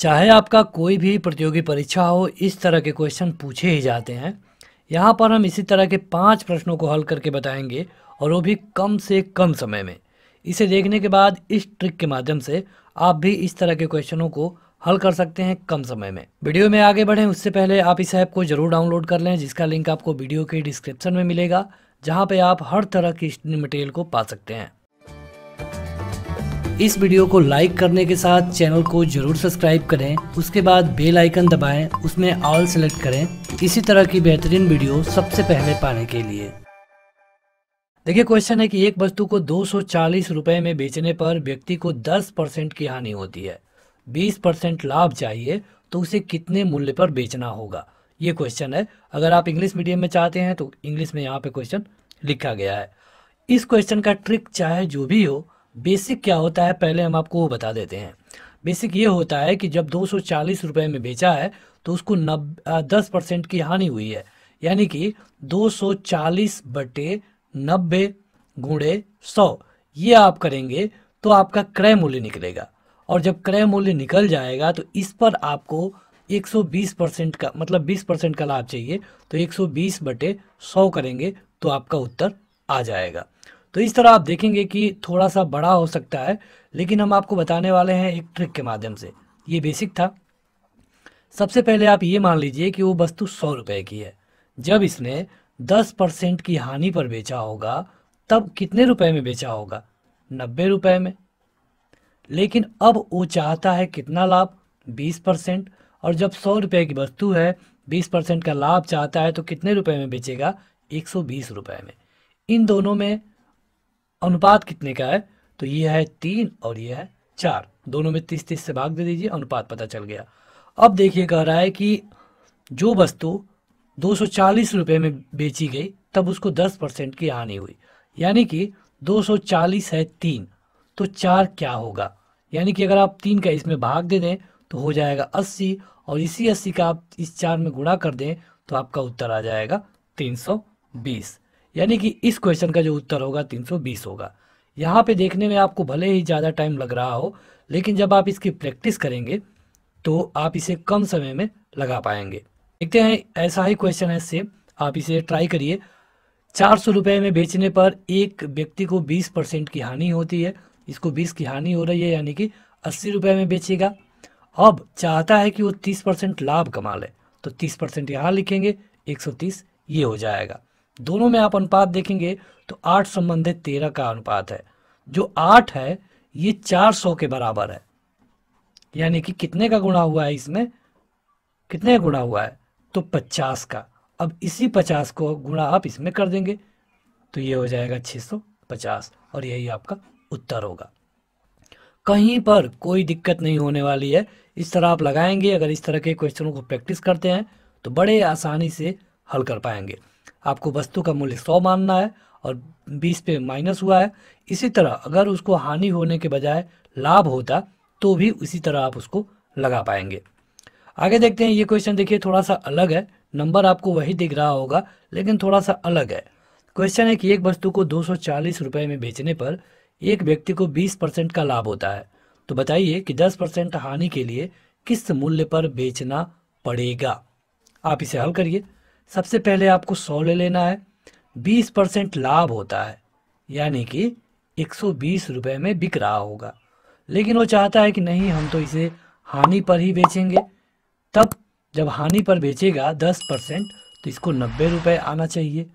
चाहे आपका कोई भी प्रतियोगी परीक्षा हो इस तरह के क्वेश्चन पूछे ही जाते हैं यहाँ पर हम इसी तरह के पांच प्रश्नों को हल करके बताएंगे और वो भी कम से कम समय में इसे देखने के बाद इस ट्रिक के माध्यम से आप भी इस तरह के क्वेश्चनों को हल कर सकते हैं कम समय में वीडियो में आगे बढ़ें उससे पहले आप इस ऐप को जरूर डाउनलोड कर लें जिसका लिंक आपको वीडियो के डिस्क्रिप्शन में मिलेगा जहाँ पे आप हर तरह की मटेरियल को पा सकते हैं इस वीडियो को लाइक करने के साथ चैनल को जरूर सब्सक्राइब करें उसके बाद बेल आइकन दबाएं उसमें ऑल सेलेक्ट करें इसी तरह की बेहतरीन वीडियो सबसे पहले पाने के लिए देखिए क्वेश्चन है कि एक वस्तु को दो सौ में बेचने पर व्यक्ति को 10 परसेंट की हानि होती है 20 परसेंट लाभ चाहिए तो उसे कितने मूल्य पर बेचना होगा ये क्वेश्चन है अगर आप इंग्लिश मीडियम में चाहते हैं तो इंग्लिश में यहाँ पे क्वेश्चन लिखा गया है इस क्वेश्चन का ट्रिक चाहे जो भी हो बेसिक क्या होता है पहले हम आपको वो बता देते हैं बेसिक ये होता है कि जब दो सौ में बेचा है तो उसको नब दस परसेंट की हानि हुई है यानी कि 240 बटे नब्बे गुणे सौ ये आप करेंगे तो आपका क्रय मूल्य निकलेगा और जब क्रय मूल्य निकल जाएगा तो इस पर आपको 120 परसेंट का मतलब 20 परसेंट का लाभ चाहिए तो 120 बटे सौ करेंगे तो आपका उत्तर आ जाएगा तो इस तरह आप देखेंगे कि थोड़ा सा बड़ा हो सकता है लेकिन हम आपको बताने वाले हैं एक ट्रिक के माध्यम से ये बेसिक था सबसे पहले आप ये मान लीजिए कि वो वस्तु सौ रुपये की है जब इसने दस परसेंट की हानि पर बेचा होगा तब कितने रुपए में बेचा होगा नब्बे रुपए में लेकिन अब वो चाहता है कितना लाभ बीस परसेंट और जब सौ रुपये की वस्तु है बीस परसेंट का लाभ चाहता है तो कितने रुपए में बेचेगा एक सौ बीस रुपये में इन दोनों में अनुपात कितने का है तो ये है तीन और ये है चार दोनों में तीस तीस से भाग दे दीजिए अनुपात पता चल गया अब देखिए कह रहा है कि जो वस्तु दो सौ में बेची गई तब उसको दस परसेंट की हानि हुई यानी कि 240 है तीन तो चार क्या होगा यानी कि अगर आप तीन का इसमें भाग दे दें तो हो जाएगा 80 और इसी 80 का आप इस चार में गुणा कर दें तो आपका उत्तर आ जाएगा 320 यानी कि इस क्वेश्चन का जो उत्तर होगा 320 होगा यहाँ पे देखने में आपको भले ही ज़्यादा टाइम लग रहा हो लेकिन जब आप इसकी प्रैक्टिस करेंगे तो आप इसे कम समय में लगा पाएंगे देखते हैं ऐसा ही क्वेश्चन है सेम आप इसे ट्राई करिए चार सौ रुपये में बेचने पर एक व्यक्ति को बीस परसेंट की हानि होती है इसको बीस की हानि हो रही है यानी कि अस्सी रुपये में बेचेगा अब चाहता है कि वो तीस परसेंट लाभ कमा ले तो तीस परसेंट यहाँ लिखेंगे एक सौ तीस ये हो जाएगा दोनों में आप अनुपात देखेंगे तो आठ संबंधित तेरह का अनुपात है जो आठ है ये चार सौ के बराबर है यानी कि कितने का गुणा हुआ है इसमें कितने का गुणा हुआ है तो पचास का अब इसी पचास को गुणा आप इसमें कर देंगे तो ये हो जाएगा छह सौ पचास और यही आपका उत्तर होगा कहीं पर कोई दिक्कत नहीं होने वाली है इस तरह आप लगाएंगे अगर इस तरह के क्वेश्चनों को प्रैक्टिस करते हैं तो बड़े आसानी से हल कर पाएंगे आपको वस्तु का मूल्य सौ मानना है और बीस पे माइनस हुआ है इसी तरह अगर उसको हानि होने के बजाय लाभ होता तो भी उसी तरह आप उसको लगा पाएंगे आगे देखते हैं ये क्वेश्चन देखिए थोड़ा सा अलग है नंबर आपको वही दिख रहा होगा लेकिन थोड़ा सा अलग है क्वेश्चन है कि एक वस्तु को दो रुपए में बेचने पर एक व्यक्ति को 20 परसेंट का लाभ होता है तो बताइए कि 10 परसेंट हानि के लिए किस मूल्य पर बेचना पड़ेगा आप इसे हल करिए सबसे पहले आपको सौ ले लेना है बीस परसेंट लाभ होता है यानी कि एक सौ बीस रुपये में बिक रहा होगा लेकिन वो चाहता है कि नहीं हम तो इसे हानि पर ही बेचेंगे तब जब हानि पर बेचेगा दस परसेंट तो इसको नब्बे रुपये आना चाहिए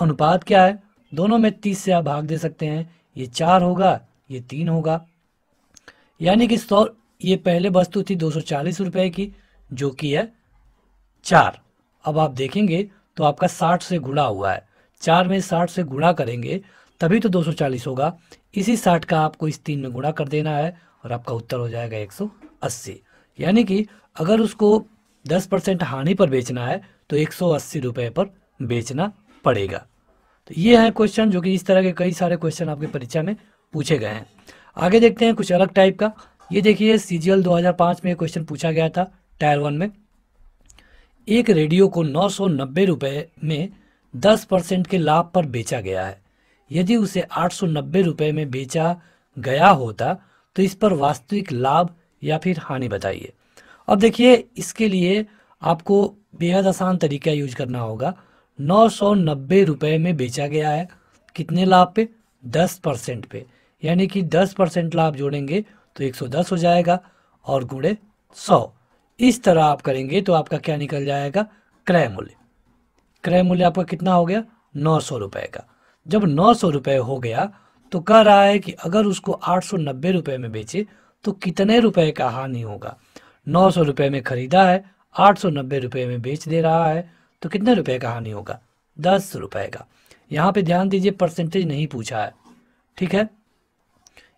अनुपात क्या है दोनों में तीस से आप भाग दे सकते हैं ये चार होगा ये तीन होगा यानी कि सौ ये पहले वस्तु थी दो सौ चालीस रुपये की जो कि है चार अब आप देखेंगे तो आपका साठ से गुणा हुआ है चार में साठ से गुणा करेंगे तभी तो 240 होगा इसी साठ का आपको इस तीन में गुणा कर देना है और आपका उत्तर हो जाएगा 180 यानी कि अगर उसको 10 परसेंट हानि पर बेचना है तो एक सौ रुपये पर बेचना पड़ेगा तो ये है क्वेश्चन जो कि इस तरह के कई सारे क्वेश्चन आपकी परीक्षा में पूछे गए हैं आगे देखते हैं कुछ अलग टाइप का ये देखिए सी जी में क्वेश्चन पूछा गया था टायर वन में एक रेडियो को नौ सौ में 10 परसेंट के लाभ पर बेचा गया है यदि उसे आठ सौ रुपये में बेचा गया होता तो इस पर वास्तविक लाभ या फिर हानि बताइए अब देखिए इसके लिए आपको बेहद आसान तरीका यूज करना होगा नौ सौ रुपये में बेचा गया है कितने लाभ पे दस परसेंट पे यानी कि दस परसेंट लाभ जोड़ेंगे तो एक सौ दस हो जाएगा और गुड़े सौ इस तरह आप करेंगे तो आपका क्या निकल जाएगा क्रय मूल्य क्रय मूल्य आपका कितना हो गया नौ सौ रुपये का जब नौ सौ रुपये हो गया तो कह रहा है कि अगर उसको आठ सौ नब्बे रुपये में बेचे तो कितने रुपए का हानि होगा नौ सौ रुपये में खरीदा है आठ सौ नब्बे रुपये में बेच दे रहा है तो कितने रुपए का हानि होगा दस रुपए का यहाँ पे ध्यान दीजिए परसेंटेज नहीं पूछा है ठीक है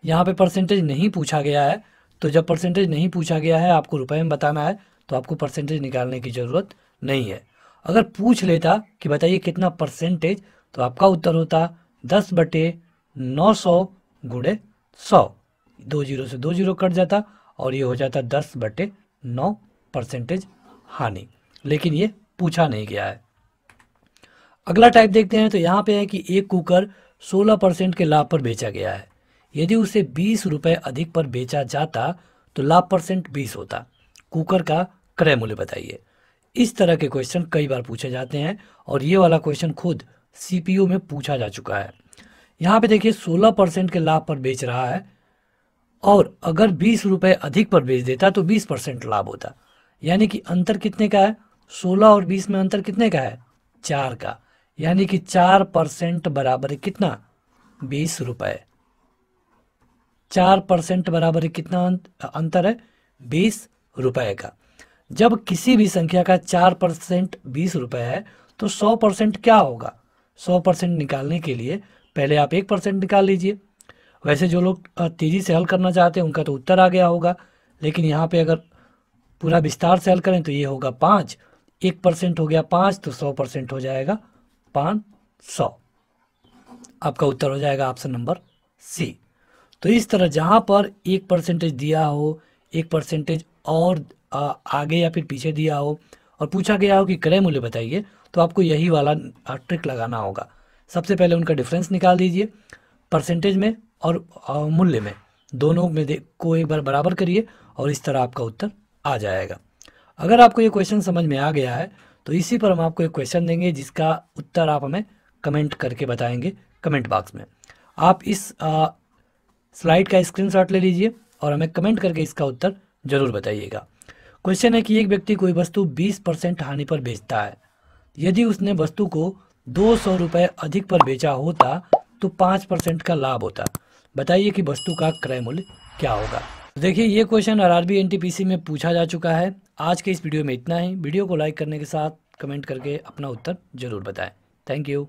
यहाँ पे परसेंटेज नहीं पूछा गया है तो जब परसेंटेज नहीं पूछा गया है आपको रुपए में बताना है तो आपको परसेंटेज निकालने की ज़रूरत नहीं है अगर पूछ लेता कि बताइए कितना परसेंटेज तो आपका उत्तर होता दस बटे नौ सौ गुड़े सौ दो जीरो से दो जीरो कट जाता और ये हो जाता दस बटे नौ परसेंटेज हानि लेकिन ये पूछा नहीं गया है अगला टाइप देखते हैं तो यहाँ पे है कि एक कुकर सोलह परसेंट के लाभ पर बेचा गया है यदि उसे बीस रुपये अधिक पर बेचा जाता तो लाभ परसेंट बीस होता कुकर का क्रय मूल्य बताइए इस तरह के क्वेश्चन कई बार पूछे जाते हैं और ये वाला क्वेश्चन खुद सीपीयू में पूछा जा चुका है यहाँ पे देखिए 16 परसेंट के लाभ पर बेच रहा है और अगर बीस रुपये अधिक पर बेच देता तो बीस परसेंट लाभ होता यानी कि अंतर कितने का है सोलह और बीस में अंतर कितने का है चार का यानी कि चार परसेंट बराबर कितना बीस रुपये चार परसेंट बराबर कितना अंतर है बीस रुपए का जब किसी भी संख्या का चार परसेंट बीस रुपये है तो सौ परसेंट क्या होगा सौ परसेंट निकालने के लिए पहले आप एक परसेंट निकाल लीजिए वैसे जो लोग तेज़ी से हल करना चाहते हैं उनका तो उत्तर आ गया होगा लेकिन यहाँ पे अगर पूरा विस्तार से हल करें तो ये होगा पाँच एक परसेंट हो गया पाँच तो सौ परसेंट हो जाएगा पाँच सौ आपका उत्तर हो जाएगा ऑप्शन नंबर सी तो इस तरह जहाँ पर एक परसेंटेज दिया हो एक परसेंटेज और आगे या फिर पीछे दिया हो और पूछा गया हो कि क्रय मूल्य बताइए तो आपको यही वाला ट्रिक लगाना होगा सबसे पहले उनका डिफरेंस निकाल दीजिए परसेंटेज में और मूल्य में दोनों में को एक बार बराबर करिए और इस तरह आपका उत्तर आ जाएगा अगर आपको ये क्वेश्चन समझ में आ गया है तो इसी पर हम आपको एक क्वेश्चन देंगे जिसका उत्तर आप हमें कमेंट करके बताएंगे कमेंट बॉक्स में आप इस स्लाइड का स्क्रीनशॉट ले लीजिए और हमें कमेंट करके इसका उत्तर जरूर बताइएगा क्वेश्चन है कि एक व्यक्ति कोई वस्तु 20 परसेंट हानि पर बेचता है यदि उसने वस्तु को दो सौ अधिक पर बेचा होता तो पाँच परसेंट का लाभ होता बताइए कि वस्तु का क्रय मूल्य क्या होगा देखिए ये क्वेश्चन आर आरबी एनटीपीसी में पूछा जा चुका है आज के इस वीडियो में इतना ही वीडियो को लाइक करने के साथ कमेंट करके अपना उत्तर जरूर बताएं थैंक यू